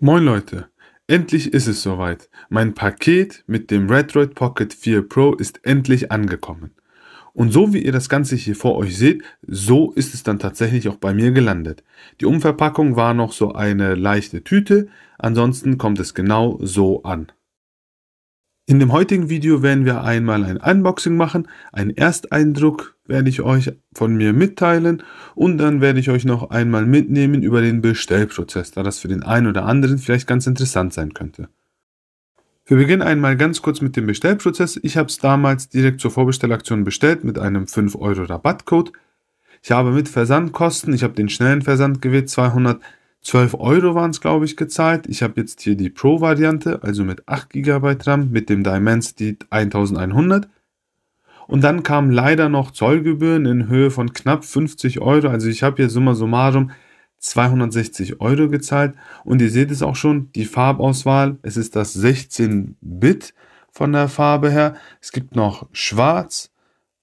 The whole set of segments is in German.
Moin Leute, endlich ist es soweit. Mein Paket mit dem Redroid Pocket 4 Pro ist endlich angekommen. Und so wie ihr das Ganze hier vor euch seht, so ist es dann tatsächlich auch bei mir gelandet. Die Umverpackung war noch so eine leichte Tüte, ansonsten kommt es genau so an. In dem heutigen Video werden wir einmal ein Unboxing machen, einen Ersteindruck werde ich euch von mir mitteilen und dann werde ich euch noch einmal mitnehmen über den Bestellprozess, da das für den einen oder anderen vielleicht ganz interessant sein könnte. Wir beginnen einmal ganz kurz mit dem Bestellprozess. Ich habe es damals direkt zur Vorbestellaktion bestellt mit einem 5 Euro Rabattcode. Ich habe mit Versandkosten, ich habe den schnellen Versand gewählt, 212 Euro waren es, glaube ich, gezahlt. Ich habe jetzt hier die Pro-Variante, also mit 8 GB RAM, mit dem Dimensity 1100 und dann kamen leider noch Zollgebühren in Höhe von knapp 50 Euro. Also ich habe hier summa summarum 260 Euro gezahlt. Und ihr seht es auch schon, die Farbauswahl, es ist das 16-Bit von der Farbe her. Es gibt noch Schwarz,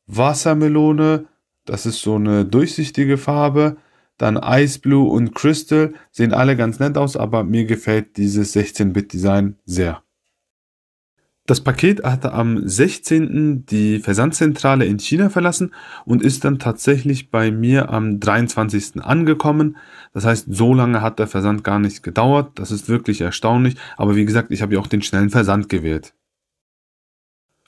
Wassermelone, das ist so eine durchsichtige Farbe. Dann Ice Blue und Crystal sehen alle ganz nett aus, aber mir gefällt dieses 16-Bit-Design sehr. Das Paket hatte am 16. die Versandzentrale in China verlassen und ist dann tatsächlich bei mir am 23. angekommen. Das heißt, so lange hat der Versand gar nicht gedauert. Das ist wirklich erstaunlich. Aber wie gesagt, ich habe ja auch den schnellen Versand gewählt.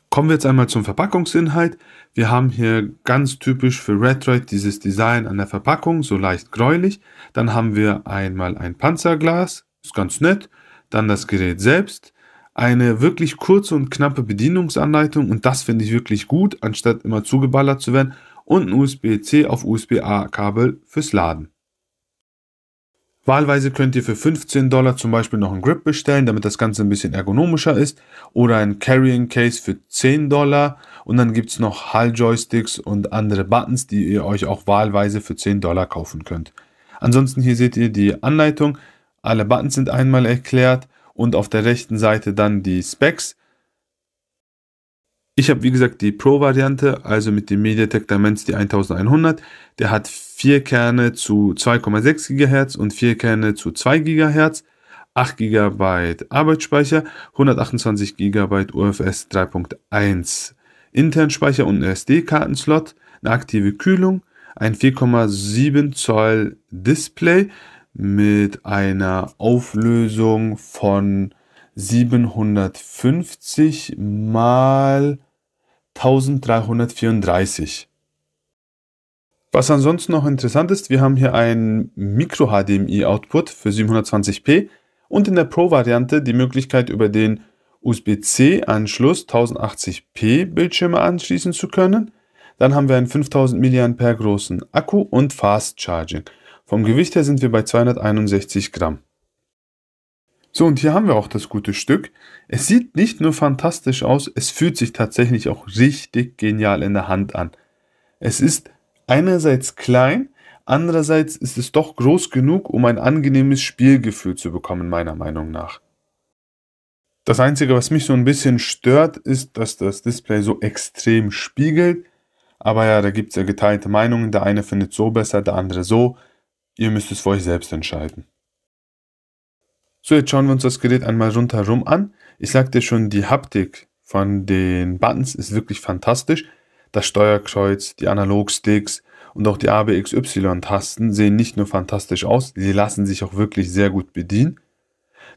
Kommen wir jetzt einmal zum Verpackungsinhalt. Wir haben hier ganz typisch für Retroid dieses Design an der Verpackung, so leicht gräulich. Dann haben wir einmal ein Panzerglas, ist ganz nett. Dann das Gerät selbst eine wirklich kurze und knappe Bedienungsanleitung und das finde ich wirklich gut, anstatt immer zugeballert zu werden und ein USB-C auf USB-A-Kabel fürs Laden. Wahlweise könnt ihr für 15 Dollar zum Beispiel noch einen Grip bestellen, damit das Ganze ein bisschen ergonomischer ist. Oder ein Carrying Case für 10 Dollar. Und dann gibt es noch Hall-Joysticks und andere Buttons, die ihr euch auch wahlweise für 10 Dollar kaufen könnt. Ansonsten hier seht ihr die Anleitung. Alle Buttons sind einmal erklärt und auf der rechten Seite dann die Specs. Ich habe wie gesagt die Pro-Variante, also mit dem MediaTek Dimensity 1100. Der hat 4 Kerne zu 2,6 GHz und 4 Kerne zu 2 GHz, 8 GB Arbeitsspeicher, 128 GB UFS 3.1, internen Speicher und SD-Kartenslot, eine aktive Kühlung, ein 4,7 Zoll Display, mit einer Auflösung von 750 mal 1334. Was ansonsten noch interessant ist, wir haben hier einen Micro-HDMI-Output für 720p und in der Pro-Variante die Möglichkeit, über den USB-C-Anschluss 1080p Bildschirme anschließen zu können. Dann haben wir einen 5000 mAh großen Akku und Fast Charging. Vom Gewicht her sind wir bei 261 Gramm. So, und hier haben wir auch das gute Stück. Es sieht nicht nur fantastisch aus, es fühlt sich tatsächlich auch richtig genial in der Hand an. Es ist einerseits klein, andererseits ist es doch groß genug, um ein angenehmes Spielgefühl zu bekommen, meiner Meinung nach. Das Einzige, was mich so ein bisschen stört, ist, dass das Display so extrem spiegelt. Aber ja, da gibt es ja geteilte Meinungen. Der eine findet so besser, der andere so. Ihr müsst es für euch selbst entscheiden. So, jetzt schauen wir uns das Gerät einmal rundherum an. Ich sagte schon, die Haptik von den Buttons ist wirklich fantastisch. Das Steuerkreuz, die Analogsticks und auch die ABXY-Tasten sehen nicht nur fantastisch aus, sie lassen sich auch wirklich sehr gut bedienen.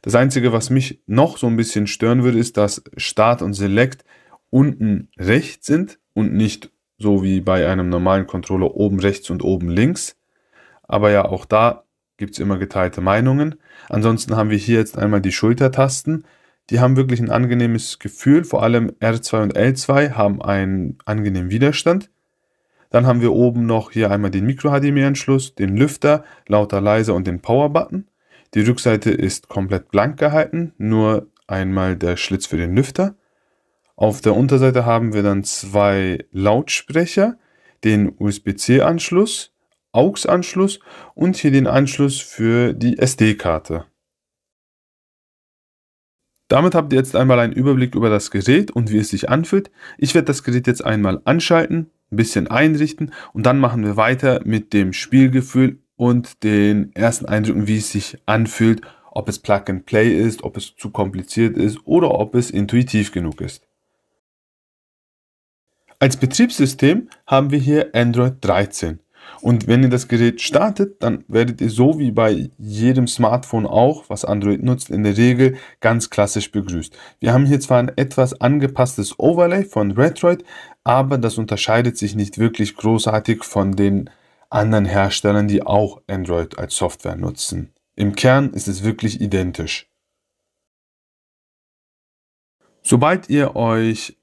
Das Einzige, was mich noch so ein bisschen stören würde, ist, dass Start und Select unten rechts sind und nicht so wie bei einem normalen Controller oben rechts und oben links. Aber ja, auch da gibt es immer geteilte Meinungen. Ansonsten haben wir hier jetzt einmal die Schultertasten. Die haben wirklich ein angenehmes Gefühl, vor allem R2 und L2 haben einen angenehmen Widerstand. Dann haben wir oben noch hier einmal den Micro-HDMI-Anschluss, den Lüfter, lauter, leiser und den Power-Button. Die Rückseite ist komplett blank gehalten, nur einmal der Schlitz für den Lüfter. Auf der Unterseite haben wir dann zwei Lautsprecher, den USB-C-Anschluss, AUX-Anschluss und hier den Anschluss für die SD-Karte. Damit habt ihr jetzt einmal einen Überblick über das Gerät und wie es sich anfühlt. Ich werde das Gerät jetzt einmal anschalten, ein bisschen einrichten und dann machen wir weiter mit dem Spielgefühl und den ersten Eindrücken, wie es sich anfühlt, ob es Plug and Play ist, ob es zu kompliziert ist oder ob es intuitiv genug ist. Als Betriebssystem haben wir hier Android 13. Und wenn ihr das Gerät startet, dann werdet ihr so wie bei jedem Smartphone auch, was Android nutzt, in der Regel ganz klassisch begrüßt. Wir haben hier zwar ein etwas angepasstes Overlay von Retroid, aber das unterscheidet sich nicht wirklich großartig von den anderen Herstellern, die auch Android als Software nutzen. Im Kern ist es wirklich identisch. Sobald ihr euch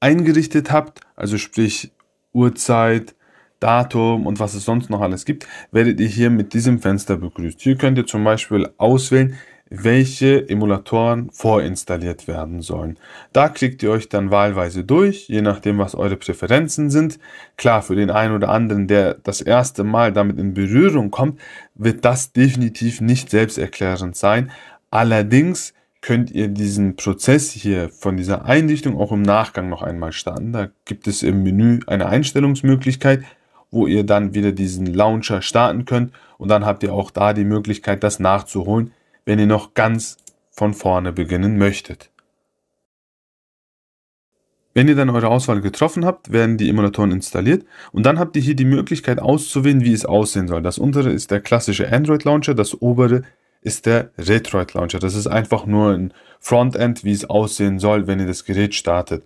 eingerichtet habt, also sprich Uhrzeit, Datum und was es sonst noch alles gibt, werdet ihr hier mit diesem Fenster begrüßt. Hier könnt ihr zum Beispiel auswählen, welche Emulatoren vorinstalliert werden sollen. Da klickt ihr euch dann wahlweise durch, je nachdem, was eure Präferenzen sind. Klar, für den einen oder anderen, der das erste Mal damit in Berührung kommt, wird das definitiv nicht selbsterklärend sein. Allerdings könnt ihr diesen Prozess hier von dieser Einrichtung auch im Nachgang noch einmal starten. Da gibt es im Menü eine Einstellungsmöglichkeit, wo ihr dann wieder diesen Launcher starten könnt und dann habt ihr auch da die Möglichkeit, das nachzuholen, wenn ihr noch ganz von vorne beginnen möchtet. Wenn ihr dann eure Auswahl getroffen habt, werden die Emulatoren installiert und dann habt ihr hier die Möglichkeit auszuwählen, wie es aussehen soll. Das untere ist der klassische Android Launcher, das obere ist der Retroid Launcher. Das ist einfach nur ein Frontend, wie es aussehen soll, wenn ihr das Gerät startet.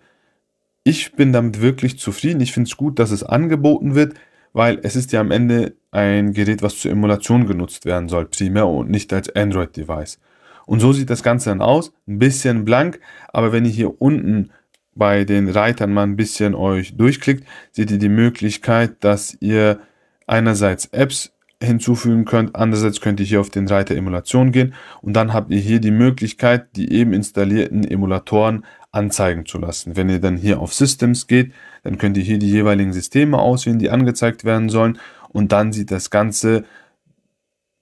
Ich bin damit wirklich zufrieden. Ich finde es gut, dass es angeboten wird weil es ist ja am Ende ein Gerät, was zur Emulation genutzt werden soll, primär und nicht als Android-Device. Und so sieht das Ganze dann aus, ein bisschen blank, aber wenn ihr hier unten bei den Reitern mal ein bisschen euch durchklickt, seht ihr die Möglichkeit, dass ihr einerseits Apps hinzufügen könnt, andererseits könnt ihr hier auf den Reiter Emulation gehen und dann habt ihr hier die Möglichkeit, die eben installierten Emulatoren anzeigen zu lassen. Wenn ihr dann hier auf Systems geht, dann könnt ihr hier die jeweiligen Systeme auswählen, die angezeigt werden sollen. Und dann sieht das Ganze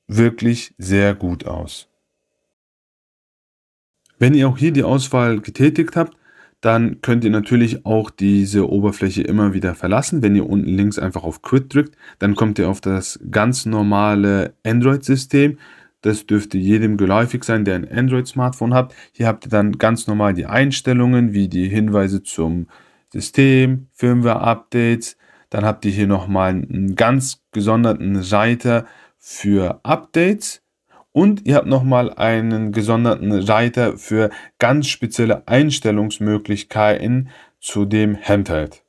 wirklich sehr gut aus. Wenn ihr auch hier die Auswahl getätigt habt, dann könnt ihr natürlich auch diese Oberfläche immer wieder verlassen. Wenn ihr unten links einfach auf Quit drückt, dann kommt ihr auf das ganz normale Android-System. Das dürfte jedem geläufig sein, der ein Android-Smartphone hat. Hier habt ihr dann ganz normal die Einstellungen, wie die Hinweise zum System, Firmware-Updates. Dann habt ihr hier nochmal einen ganz gesonderten Reiter für Updates. Und ihr habt nochmal einen gesonderten Reiter für ganz spezielle Einstellungsmöglichkeiten zu dem Handheld.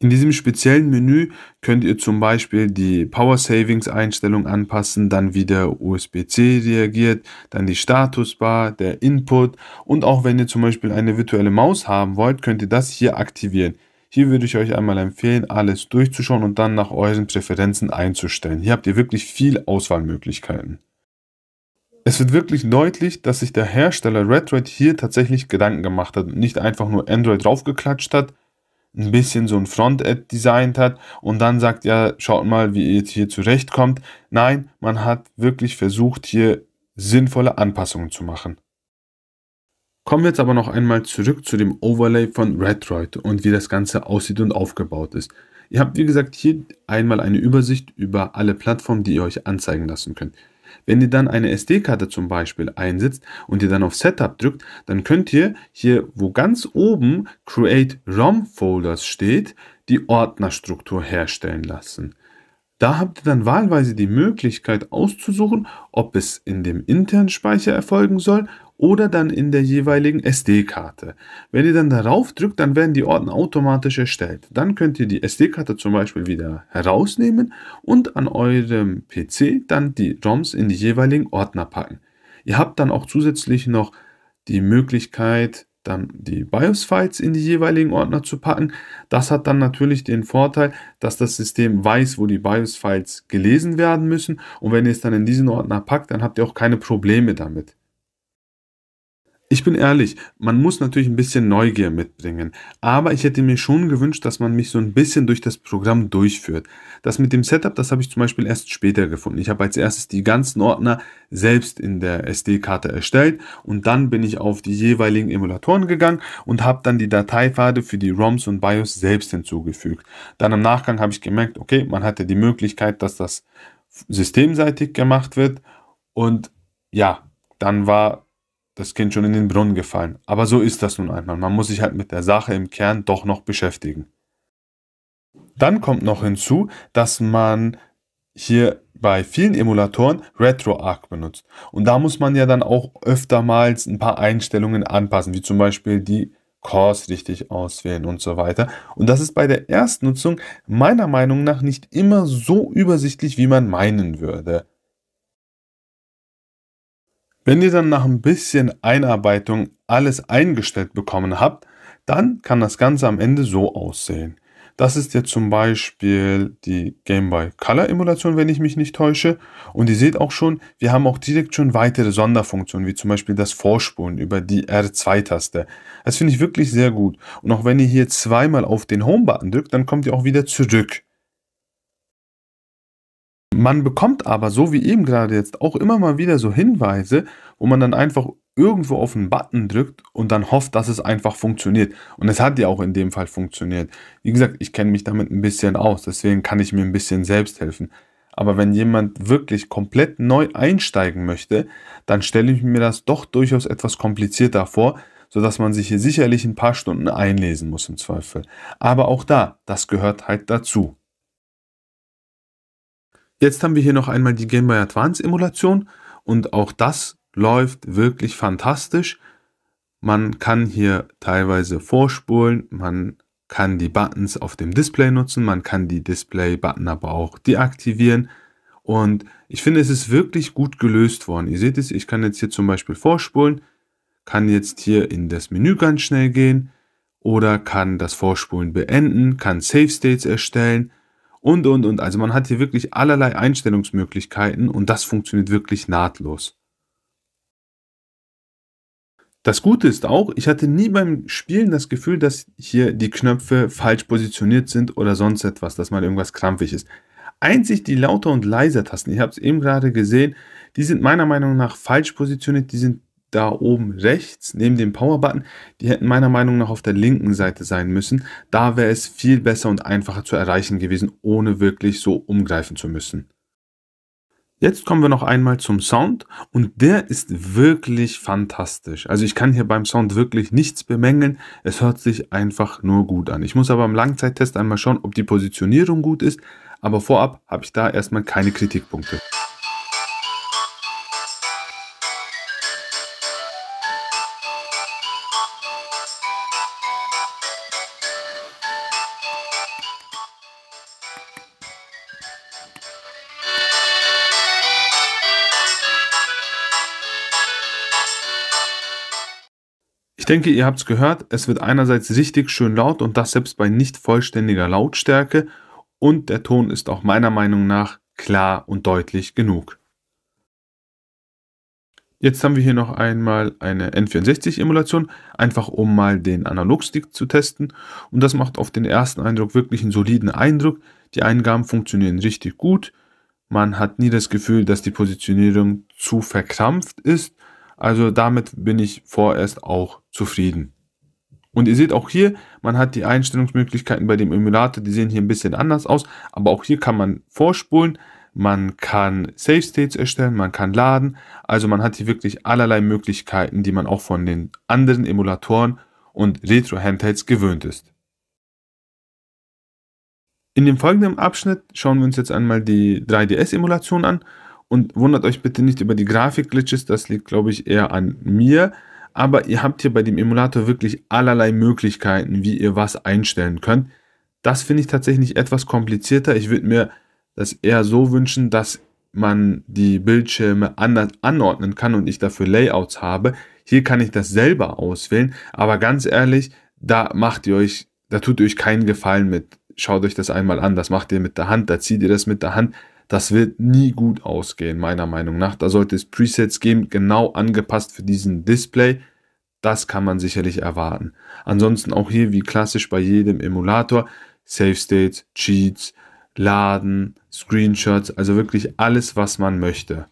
In diesem speziellen Menü könnt ihr zum Beispiel die Power Savings Einstellung anpassen, dann wie der USB-C reagiert, dann die Statusbar, der Input und auch wenn ihr zum Beispiel eine virtuelle Maus haben wollt, könnt ihr das hier aktivieren. Hier würde ich euch einmal empfehlen, alles durchzuschauen und dann nach euren Präferenzen einzustellen. Hier habt ihr wirklich viel Auswahlmöglichkeiten. Es wird wirklich deutlich, dass sich der Hersteller Red hier tatsächlich Gedanken gemacht hat und nicht einfach nur Android draufgeklatscht hat, ein bisschen so ein Frontend designt hat und dann sagt, ja, schaut mal, wie ihr jetzt hier zurechtkommt. Nein, man hat wirklich versucht, hier sinnvolle Anpassungen zu machen. Kommen wir jetzt aber noch einmal zurück zu dem Overlay von Redroid und wie das Ganze aussieht und aufgebaut ist. Ihr habt wie gesagt hier einmal eine Übersicht über alle Plattformen, die ihr euch anzeigen lassen könnt. Wenn ihr dann eine SD-Karte zum Beispiel einsetzt und ihr dann auf Setup drückt, dann könnt ihr hier, wo ganz oben Create ROM Folders steht, die Ordnerstruktur herstellen lassen. Da habt ihr dann wahlweise die Möglichkeit auszusuchen, ob es in dem internen Speicher erfolgen soll oder dann in der jeweiligen SD-Karte. Wenn ihr dann darauf drückt, dann werden die Ordner automatisch erstellt. Dann könnt ihr die SD-Karte zum Beispiel wieder herausnehmen und an eurem PC dann die ROMs in die jeweiligen Ordner packen. Ihr habt dann auch zusätzlich noch die Möglichkeit, dann die BIOS-Files in die jeweiligen Ordner zu packen. Das hat dann natürlich den Vorteil, dass das System weiß, wo die BIOS-Files gelesen werden müssen. Und wenn ihr es dann in diesen Ordner packt, dann habt ihr auch keine Probleme damit. Ich bin ehrlich, man muss natürlich ein bisschen Neugier mitbringen, aber ich hätte mir schon gewünscht, dass man mich so ein bisschen durch das Programm durchführt. Das mit dem Setup, das habe ich zum Beispiel erst später gefunden. Ich habe als erstes die ganzen Ordner selbst in der SD-Karte erstellt und dann bin ich auf die jeweiligen Emulatoren gegangen und habe dann die Dateipfade für die ROMs und BIOS selbst hinzugefügt. Dann im Nachgang habe ich gemerkt, okay, man hatte die Möglichkeit, dass das systemseitig gemacht wird und ja, dann war das Kind schon in den Brunnen gefallen. Aber so ist das nun einmal. Man muss sich halt mit der Sache im Kern doch noch beschäftigen. Dann kommt noch hinzu, dass man hier bei vielen Emulatoren RetroArch benutzt. Und da muss man ja dann auch öftermals ein paar Einstellungen anpassen, wie zum Beispiel die Cores richtig auswählen und so weiter. Und das ist bei der Erstnutzung meiner Meinung nach nicht immer so übersichtlich, wie man meinen würde. Wenn ihr dann nach ein bisschen Einarbeitung alles eingestellt bekommen habt, dann kann das Ganze am Ende so aussehen. Das ist jetzt zum Beispiel die Game Boy Color Emulation, wenn ich mich nicht täusche. Und ihr seht auch schon, wir haben auch direkt schon weitere Sonderfunktionen, wie zum Beispiel das Vorspulen über die R2-Taste. Das finde ich wirklich sehr gut. Und auch wenn ihr hier zweimal auf den Home-Button drückt, dann kommt ihr auch wieder zurück. Man bekommt aber, so wie eben gerade jetzt, auch immer mal wieder so Hinweise, wo man dann einfach irgendwo auf einen Button drückt und dann hofft, dass es einfach funktioniert. Und es hat ja auch in dem Fall funktioniert. Wie gesagt, ich kenne mich damit ein bisschen aus, deswegen kann ich mir ein bisschen selbst helfen. Aber wenn jemand wirklich komplett neu einsteigen möchte, dann stelle ich mir das doch durchaus etwas komplizierter vor, sodass man sich hier sicherlich ein paar Stunden einlesen muss im Zweifel. Aber auch da, das gehört halt dazu. Jetzt haben wir hier noch einmal die Game Boy Advance Emulation und auch das läuft wirklich fantastisch. Man kann hier teilweise vorspulen, man kann die Buttons auf dem Display nutzen, man kann die Display-Button aber auch deaktivieren. Und ich finde, es ist wirklich gut gelöst worden. Ihr seht es, ich kann jetzt hier zum Beispiel vorspulen, kann jetzt hier in das Menü ganz schnell gehen oder kann das Vorspulen beenden, kann Save States erstellen und, und, und. Also man hat hier wirklich allerlei Einstellungsmöglichkeiten und das funktioniert wirklich nahtlos. Das Gute ist auch, ich hatte nie beim Spielen das Gefühl, dass hier die Knöpfe falsch positioniert sind oder sonst etwas, dass mal irgendwas krampfig ist. Einzig die lauter und leiser Tasten, ich habe es eben gerade gesehen, die sind meiner Meinung nach falsch positioniert, die sind da oben rechts neben dem Power-Button, die hätten meiner Meinung nach auf der linken Seite sein müssen. Da wäre es viel besser und einfacher zu erreichen gewesen, ohne wirklich so umgreifen zu müssen. Jetzt kommen wir noch einmal zum Sound und der ist wirklich fantastisch. Also ich kann hier beim Sound wirklich nichts bemängeln. Es hört sich einfach nur gut an. Ich muss aber im Langzeittest einmal schauen, ob die Positionierung gut ist. Aber vorab habe ich da erstmal keine Kritikpunkte. denke, ihr habt es gehört, es wird einerseits richtig schön laut und das selbst bei nicht vollständiger Lautstärke und der Ton ist auch meiner Meinung nach klar und deutlich genug. Jetzt haben wir hier noch einmal eine N64-Emulation, einfach um mal den Analogstick zu testen und das macht auf den ersten Eindruck wirklich einen soliden Eindruck. Die Eingaben funktionieren richtig gut, man hat nie das Gefühl, dass die Positionierung zu verkrampft ist also damit bin ich vorerst auch zufrieden. Und ihr seht auch hier, man hat die Einstellungsmöglichkeiten bei dem Emulator, die sehen hier ein bisschen anders aus, aber auch hier kann man vorspulen, man kann Save States erstellen, man kann laden, also man hat hier wirklich allerlei Möglichkeiten, die man auch von den anderen Emulatoren und Retro-Handhelds gewöhnt ist. In dem folgenden Abschnitt schauen wir uns jetzt einmal die 3DS-Emulation an und wundert euch bitte nicht über die Grafikglitches, das liegt, glaube ich, eher an mir. Aber ihr habt hier bei dem Emulator wirklich allerlei Möglichkeiten, wie ihr was einstellen könnt. Das finde ich tatsächlich etwas komplizierter. Ich würde mir das eher so wünschen, dass man die Bildschirme anders anordnen kann und ich dafür Layouts habe. Hier kann ich das selber auswählen, aber ganz ehrlich, da macht ihr euch, da tut ihr euch keinen Gefallen mit. Schaut euch das einmal an, das macht ihr mit der Hand, da zieht ihr das mit der Hand. Das wird nie gut ausgehen, meiner Meinung nach. Da sollte es Presets geben, genau angepasst für diesen Display. Das kann man sicherlich erwarten. Ansonsten auch hier wie klassisch bei jedem Emulator, Save States, Cheats, Laden, Screenshots, also wirklich alles, was man möchte.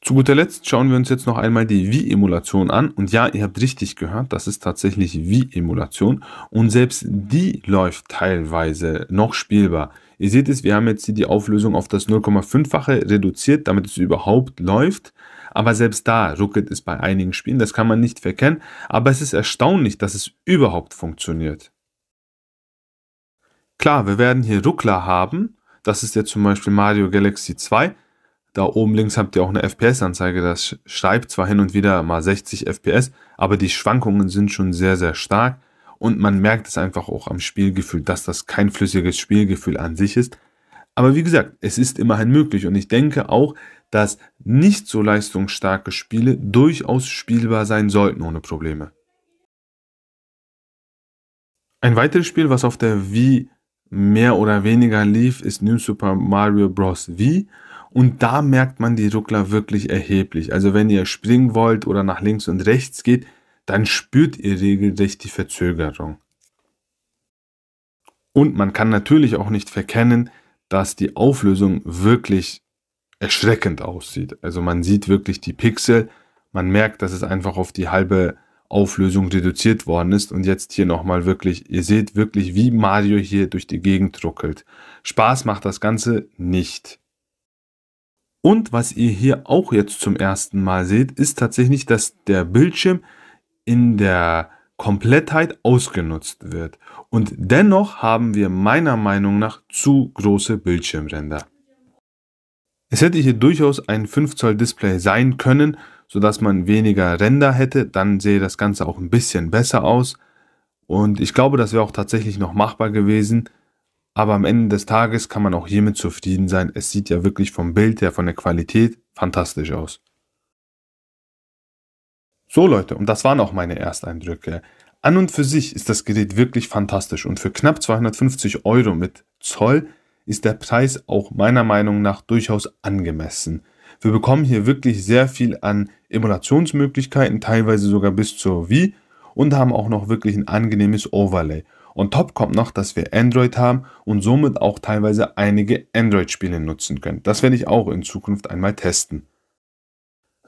Zu guter Letzt schauen wir uns jetzt noch einmal die Wii-Emulation an. Und ja, ihr habt richtig gehört, das ist tatsächlich Wii-Emulation. Und selbst die läuft teilweise noch spielbar. Ihr seht es, wir haben jetzt hier die Auflösung auf das 0,5-fache reduziert, damit es überhaupt läuft. Aber selbst da ruckelt es bei einigen Spielen, das kann man nicht verkennen. Aber es ist erstaunlich, dass es überhaupt funktioniert. Klar, wir werden hier Ruckler haben. Das ist jetzt zum Beispiel Mario Galaxy 2. Da oben links habt ihr auch eine FPS-Anzeige. Das schreibt zwar hin und wieder mal 60 FPS, aber die Schwankungen sind schon sehr, sehr stark. Und man merkt es einfach auch am Spielgefühl, dass das kein flüssiges Spielgefühl an sich ist. Aber wie gesagt, es ist immerhin möglich. Und ich denke auch, dass nicht so leistungsstarke Spiele durchaus spielbar sein sollten ohne Probleme. Ein weiteres Spiel, was auf der Wii mehr oder weniger lief, ist New Super Mario Bros. Wii. Und da merkt man die Ruckler wirklich erheblich. Also wenn ihr springen wollt oder nach links und rechts geht, dann spürt ihr regelrecht die Verzögerung. Und man kann natürlich auch nicht verkennen, dass die Auflösung wirklich erschreckend aussieht. Also man sieht wirklich die Pixel, man merkt, dass es einfach auf die halbe Auflösung reduziert worden ist. Und jetzt hier nochmal wirklich, ihr seht wirklich, wie Mario hier durch die Gegend ruckelt. Spaß macht das Ganze nicht. Und was ihr hier auch jetzt zum ersten Mal seht, ist tatsächlich, dass der Bildschirm in der Komplettheit ausgenutzt wird. Und dennoch haben wir meiner Meinung nach zu große Bildschirmränder. Es hätte hier durchaus ein 5 Zoll Display sein können, sodass man weniger Ränder hätte, dann sähe das Ganze auch ein bisschen besser aus. Und ich glaube, das wäre auch tatsächlich noch machbar gewesen. Aber am Ende des Tages kann man auch hiermit zufrieden sein. Es sieht ja wirklich vom Bild her, von der Qualität fantastisch aus. So Leute, und das waren auch meine Ersteindrücke. An und für sich ist das Gerät wirklich fantastisch und für knapp 250 Euro mit Zoll ist der Preis auch meiner Meinung nach durchaus angemessen. Wir bekommen hier wirklich sehr viel an Emulationsmöglichkeiten, teilweise sogar bis zur Wii und haben auch noch wirklich ein angenehmes Overlay. Und top kommt noch, dass wir Android haben und somit auch teilweise einige Android-Spiele nutzen können. Das werde ich auch in Zukunft einmal testen.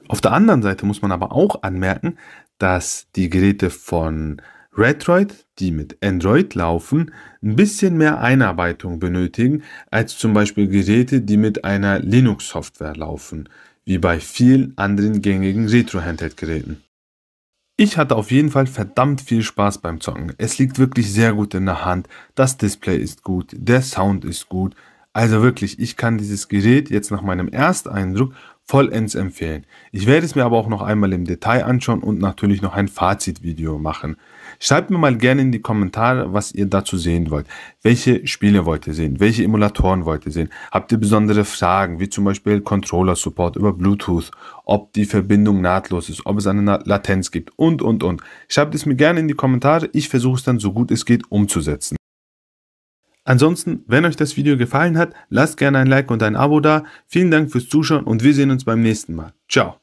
Auf der anderen Seite muss man aber auch anmerken, dass die Geräte von Retroid, die mit Android laufen, ein bisschen mehr Einarbeitung benötigen als zum Beispiel Geräte, die mit einer Linux-Software laufen, wie bei vielen anderen gängigen Retro-Handheld-Geräten. Ich hatte auf jeden Fall verdammt viel Spaß beim Zocken. Es liegt wirklich sehr gut in der Hand. Das Display ist gut, der Sound ist gut. Also wirklich, ich kann dieses Gerät jetzt nach meinem Ersteindruck vollends empfehlen. Ich werde es mir aber auch noch einmal im Detail anschauen und natürlich noch ein Fazitvideo machen. Schreibt mir mal gerne in die Kommentare, was ihr dazu sehen wollt. Welche Spiele wollt ihr sehen? Welche Emulatoren wollt ihr sehen? Habt ihr besondere Fragen, wie zum Beispiel Controller-Support über Bluetooth, ob die Verbindung nahtlos ist, ob es eine Latenz gibt und, und, und. Schreibt es mir gerne in die Kommentare. Ich versuche es dann so gut es geht umzusetzen. Ansonsten, wenn euch das Video gefallen hat, lasst gerne ein Like und ein Abo da. Vielen Dank fürs Zuschauen und wir sehen uns beim nächsten Mal. Ciao.